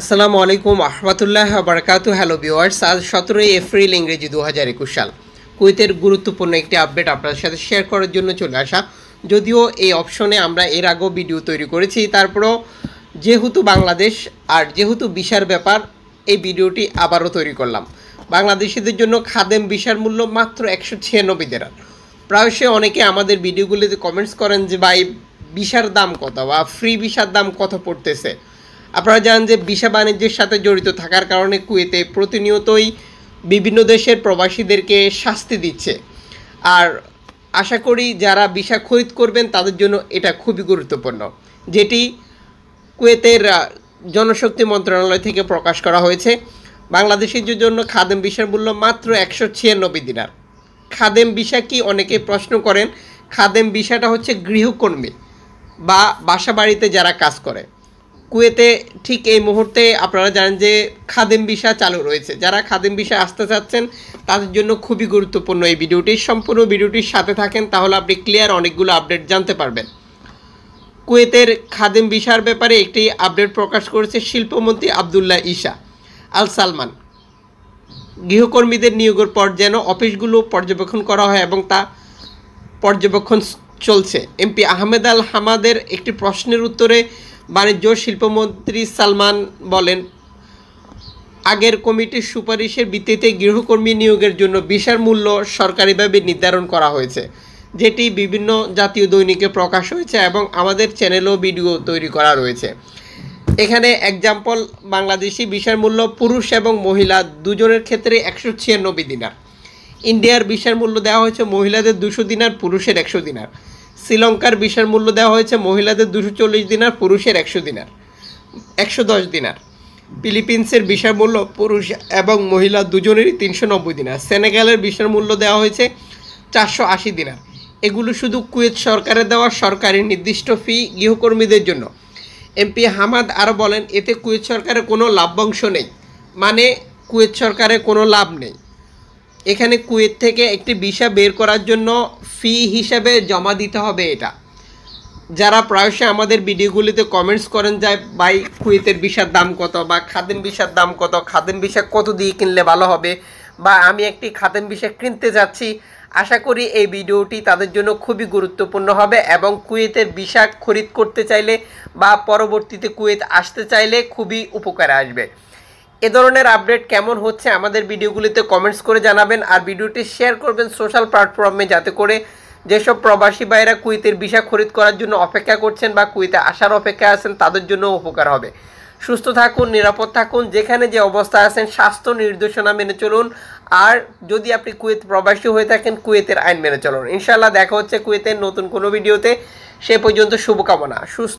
আসসালামু আলাইকুম Ahmatullah বারকাতু hello viewers আজ সতেরোই এপ্রিল ইংরেজি দু হাজার একুশ সাল কুয়েতের গুরুত্বপূর্ণ একটি আপডেট আপনাদের সাথে শেয়ার করার জন্য চলে আসা যদিও এই অপশনে আমরা এর আগেও ভিডিও তৈরি করেছি তারপরেও যেহেতু বাংলাদেশ আর যেহেতু বিশার ব্যাপার এই ভিডিওটি আবারও তৈরি করলাম বাংলাদেশিদের জন্য খাদেম বিশার মূল্য মাত্র একশো ছিয়ানব্বই দেরার প্রায়শই অনেকে আমাদের ভিডিওগুলিতে কমেন্টস করেন যে ভাই বিশার দাম কত বা ফ্রি বিশার দাম কত পড়তেছে আপনারা জানেন যে বিশা বাণিজ্যের সাথে জড়িত থাকার কারণে কুয়েতে প্রতিনিয়তই বিভিন্ন দেশের প্রবাসীদেরকে শাস্তি দিচ্ছে আর আশা করি যারা বিশা খরিদ করবেন তাদের জন্য এটা খুবই গুরুত্বপূর্ণ যেটি কুয়েতের জনশক্তি মন্ত্রণালয় থেকে প্রকাশ করা হয়েছে বাংলাদেশের জন্য খাদেম বিশার মূল্য মাত্র একশো ছিয়ানব্বই দিনার খাদেম বিশা কি অনেকে প্রশ্ন করেন খাদেম বিশাটা হচ্ছে গৃহকর্মী বা বাসা বাড়িতে যারা কাজ করে কুয়েতে ঠিক এই মুহূর্তে আপনারা জানেন যে খাদেম বিষা চালু রয়েছে যারা খাদেম বিষা আসতে চাচ্ছেন তাদের জন্য খুবই গুরুত্বপূর্ণ এই ভিডিওটি সম্পূর্ণ ভিডিওটির সাথে থাকেন তাহলে আপনি ক্লিয়ার অনেকগুলো আপডেট জানতে পারবেন কুয়েতের খাদেম বিষার ব্যাপারে একটি আপডেট প্রকাশ করেছে শিল্পমন্ত্রী আবদুল্লাহ ইশা আল সালমান গৃহকর্মীদের নিয়োগের পর যেন অফিসগুলো পর্যবেক্ষণ করা হয় এবং তা পর্যবেক্ষণ চলছে এমপি আহমেদ আল হামাদের একটি প্রশ্নের উত্তরে বাণিজ্য শিল্পমন্ত্রী সালমান বলেন আগের কমিটির সুপারিশের ভিত্তিতে গৃহকর্মী নিয়োগের জন্য বিশাল মূল্য সরকারিভাবে নির্ধারণ করা হয়েছে যেটি বিভিন্ন জাতীয় দৈনিকে প্রকাশ হয়েছে এবং আমাদের চ্যানেলেও ভিডিও তৈরি করা রয়েছে এখানে এক্সাম্পল বাংলাদেশি বিশাল মূল্য পুরুষ এবং মহিলা দুজনের ক্ষেত্রে একশো ছিয়ানব্বই দিনার ইন্ডিয়ার বিশাল মূল্য দেওয়া হয়েছে মহিলাদের দুশো দিনার পুরুষের একশো দিনার শ্রীলঙ্কার ভিসার মূল্য দেওয়া হয়েছে মহিলাদের দুশো চল্লিশ দিনার পুরুষের একশো দিনার একশো দশ দিনার ফিলিপিন্সের ভিসার মূল্য পুরুষ এবং মহিলা দুজনেরই তিনশো নব্বই দিনার সেনেগালের ভিসার মূল্য দেওয়া হয়েছে চারশো আশি দিনার এগুলো শুধু কুয়েত সরকারের দেওয়া সরকারি নির্দিষ্ট ফি গৃহকর্মীদের জন্য এমপি হামাদ আরও বলেন এতে কুয়েত সরকারের কোনো লাভ্যাংশ নেই মানে কুয়েত সরকারের কোনো লাভ নেই এখানে কুয়েত থেকে একটি ভিসা বের করার জন্য ফি হিসাবে জমা দিতে হবে এটা যারা প্রায়শই আমাদের ভিডিওগুলিতে কমেন্টস করেন যায় বাই কুয়েতের ভিসার দাম কত বা খাদেন ভিসার দাম কত খাদেন ভিসা কত দিয়ে কিনলে ভালো হবে বা আমি একটি খাদেন ভিসা কিনতে যাচ্ছি আশা করি এই ভিডিওটি তাদের জন্য খুবই গুরুত্বপূর্ণ হবে এবং কুয়েতের ভিসা খরিদ করতে চাইলে বা পরবর্তীতে কুয়েত আসতে চাইলে খুবই উপকারে আসবে এ ধরনের আপডেট কেমন হচ্ছে আমাদের ভিডিওগুলিতে কমেন্টস করে জানাবেন আর ভিডিওটি শেয়ার করবেন সোশ্যাল প্ল্যাটফর্মে যাতে করে যেসব প্রবাসী ভাইরা কুইতের ভিসা খরিদ করার জন্য অপেক্ষা করছেন বা কুইতে আসার অপেক্ষা আছেন তাদের জন্য উপকার হবে সুস্থ থাকুন নিরাপদ থাকুন যেখানে যে অবস্থা আছেন স্বাস্থ্য নির্দেশনা মেনে চলুন আর যদি আপনি কুয়েত প্রবাসী হয়ে থাকেন কুয়েতের আইন মেনে চলুন ইনশাল্লাহ দেখা হচ্ছে কুয়েতের নতুন কোনো ভিডিওতে সে পর্যন্ত শুভকামনা সুস্থ